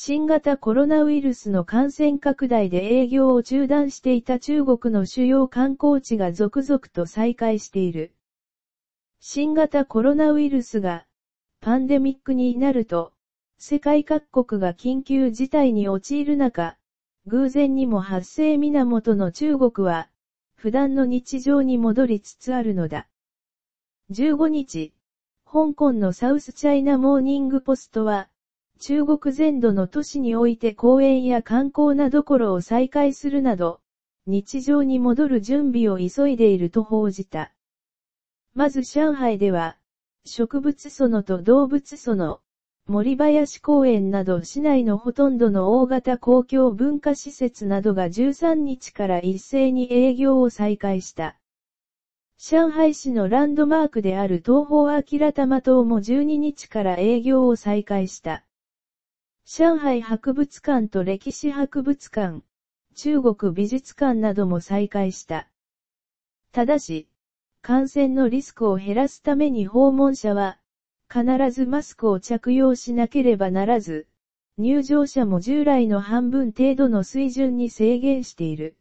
新型コロナウイルスの感染拡大で営業を中断していた中国の主要観光地が続々と再開している。新型コロナウイルスが、パンデミックになると、世界各国が緊急事態に陥る中、偶然にも発生源の中国は、普段の日常に戻りつつあるのだ。15日、香港のサウスチャイナモーニングポストは、中国全土の都市において公園や観光などころを再開するなど、日常に戻る準備を急いでいると報じた。まず上海では、植物園と動物園、森林公園など市内のほとんどの大型公共文化施設などが13日から一斉に営業を再開した。上海市のランドマークである東方明玉島も12日から営業を再開した。上海博物館と歴史博物館、中国美術館なども再開した。ただし、感染のリスクを減らすために訪問者は、必ずマスクを着用しなければならず、入場者も従来の半分程度の水準に制限している。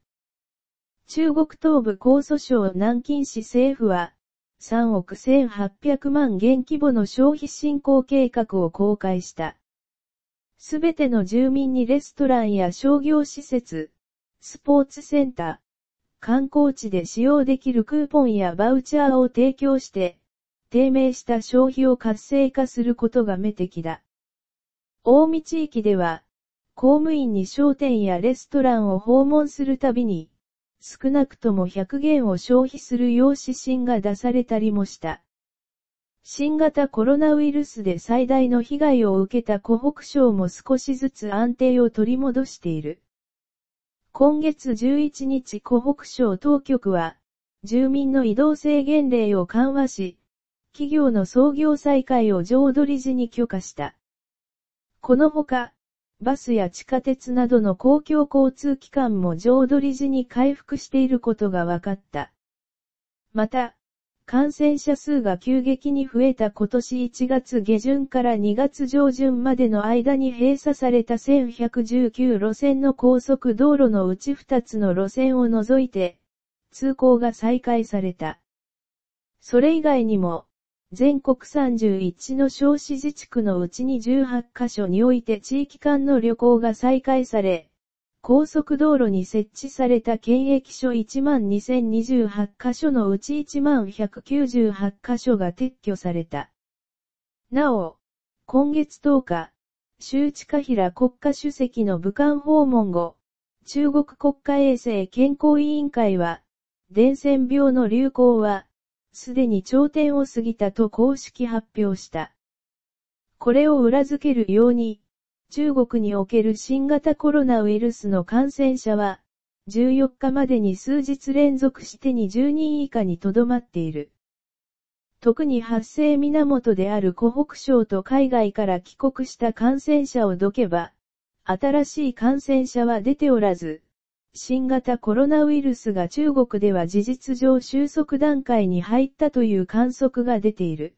中国東部江蘇省南京市政府は、3億1800万元規模の消費振興計画を公開した。すべての住民にレストランや商業施設、スポーツセンター、観光地で使用できるクーポンやバウチャーを提供して、低迷した消費を活性化することが目的だ。大見地域では、公務員に商店やレストランを訪問するたびに、少なくとも100元を消費する用指針が出されたりもした。新型コロナウイルスで最大の被害を受けた湖北省も少しずつ安定を取り戻している。今月11日湖北省当局は、住民の移動制限令を緩和し、企業の操業再開を上取り時に許可した。このほか、バスや地下鉄などの公共交通機関も上取り時に回復していることが分かった。また、感染者数が急激に増えた今年1月下旬から2月上旬までの間に閉鎖された1119路線の高速道路のうち2つの路線を除いて、通行が再開された。それ以外にも、全国31の小市自治区のうちに18カ所において地域間の旅行が再開され、高速道路に設置された検疫所12,028カ所のうち11,198カ所が撤去された。なお、今月10日、周知カヒラ国家主席の武漢訪問後、中国国家衛生健康委員会は、伝染病の流行は、すでに頂点を過ぎたと公式発表した。これを裏付けるように、中国における新型コロナウイルスの感染者は、14日までに数日連続して20人以下にとどまっている。特に発生源である湖北省と海外から帰国した感染者をどけば、新しい感染者は出ておらず、新型コロナウイルスが中国では事実上収束段階に入ったという観測が出ている。